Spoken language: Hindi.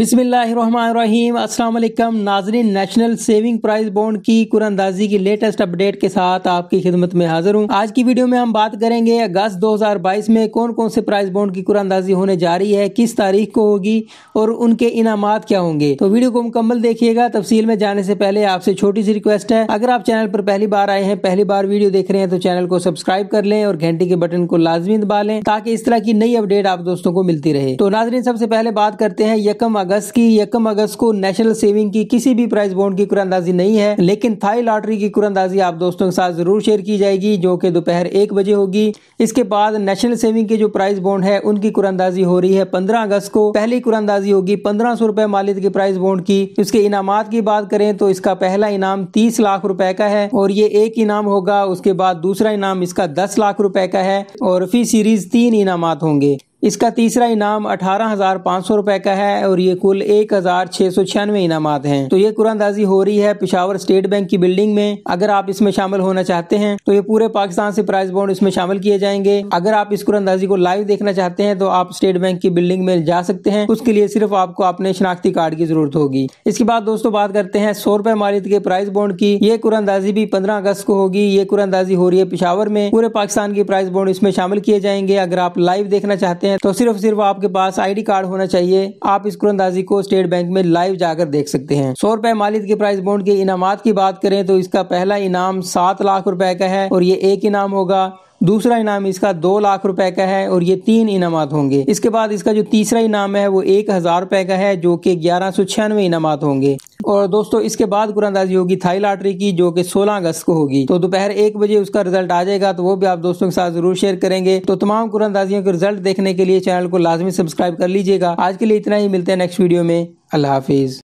बिसमीम अल्लाम नाजरीन नेशनल सेविंग प्राइस बॉन्ड की कुरानंदाजी की लेटेस्ट अपडेट के साथ आपकी खिदमत में हाजिर हूँ आज की वीडियो में हम बात करेंगे अगस्त 2022 में कौन कौन से प्राइस बॉन्ड की कुरानंदाजी होने जा रही है किस तारीख को होगी और उनके इनाम क्या होंगे तो वीडियो को मुकम्मल देखिएगा तफसील में जाने से पहले आपसे छोटी सी रिक्वेस्ट है अगर आप चैनल पर पहली बार आए हैं पहली बार वीडियो देख रहे हैं तो चैनल को सब्सक्राइब कर लें और घंटी के बटन को लाजमी दबा लें ताकि इस तरह की नई अपडेट आप दोस्तों को मिलती रहे तो नाजरीन सबसे पहले बात करते हैं यकम अगस्त की यकम अगस्त को नेशनल सेविंग की किसी भी प्राइस बॉन्ड की कुरानंदाजी नहीं है लेकिन थाई लॉटरी की कुरानंदाजी आप दोस्तों के साथ जरूर शेयर की जाएगी जो कि दोपहर एक बजे होगी इसके बाद नेशनल सेविंग की जो प्राइस बॉन्ड है उनकी कुरानंदाजी हो रही है पंद्रह अगस्त को पहली कुरानंदाजी होगी पंद्रह सौ रुपए मालिद की प्राइस बॉन्ड की उसके इनामत की बात करें तो इसका पहला इनाम तीस लाख रुपए का है और ये एक इनाम होगा उसके बाद दूसरा इनाम इसका दस लाख रुपए का है और फी सीरीज तीन इनाम होंगे इसका तीसरा इनाम अठारह हजार पाँच सौ रुपए का है और ये कुल एक हजार छह सौ छियानवे इनाम है तो ये कुरानदाजी हो रही है पिशावर स्टेट बैंक की बिल्डिंग में अगर आप इसमें शामिल होना चाहते हैं तो ये पूरे पाकिस्तान से प्राइस बॉन्ड इसमें शामिल किए जाएंगे अगर आप इस कुरानदाजी को लाइव देखना चाहते हैं तो आप स्टेट बैंक की बिल्डिंग में जा सकते हैं उसके लिए सिर्फ आपको अपने शनाख्ती कार्ड की जरूरत होगी इसके बाद दोस्तों बात करते हैं सौ रुपए मालिक के प्राइस बॉन्ड की ये कुरानदाजी भी पंद्रह अगस्त को होगी ये कुरानदाजी हो रही है पिशावर में पूरे पाकिस्तान की प्राइस बॉन्ड इसमें शामिल किए जाएंगे अगर आप लाइव देखना चाहते हैं हैं तो सिर्फ सिर्फ आपके पास आईडी कार्ड होना चाहिए आप इस कुरंदाजी को स्टेट बैंक में लाइव जाकर देख सकते हैं सौ रुपए मालिक के प्राइस बॉन्ड के इनाम की बात करें तो इसका पहला इनाम सात लाख रुपए का है और ये एक इनाम होगा दूसरा इनाम इसका दो लाख रुपए का है और ये तीन इनाम होंगे इसके बाद इसका जो तीसरा इनाम है वो एक हजार रुपए का है जो कि ग्यारह सौ छियानवे इनाम होंगे और दोस्तों इसके बाद गुरंदाजी होगी थाई लॉटरी की जो कि 16 अगस्त को होगी तो दोपहर एक बजे उसका रिजल्ट आ जाएगा तो वो भी आप दोस्तों के साथ जरूर शेयर करेंगे तो तमाम गुरंदाजियों के रिजल्ट देखने के लिए चैनल को लाजमी सब्सक्राइब कर लीजिएगा आज के लिए इतना ही मिलते हैं नेक्स्ट वीडियो में अल्लाह हाफिज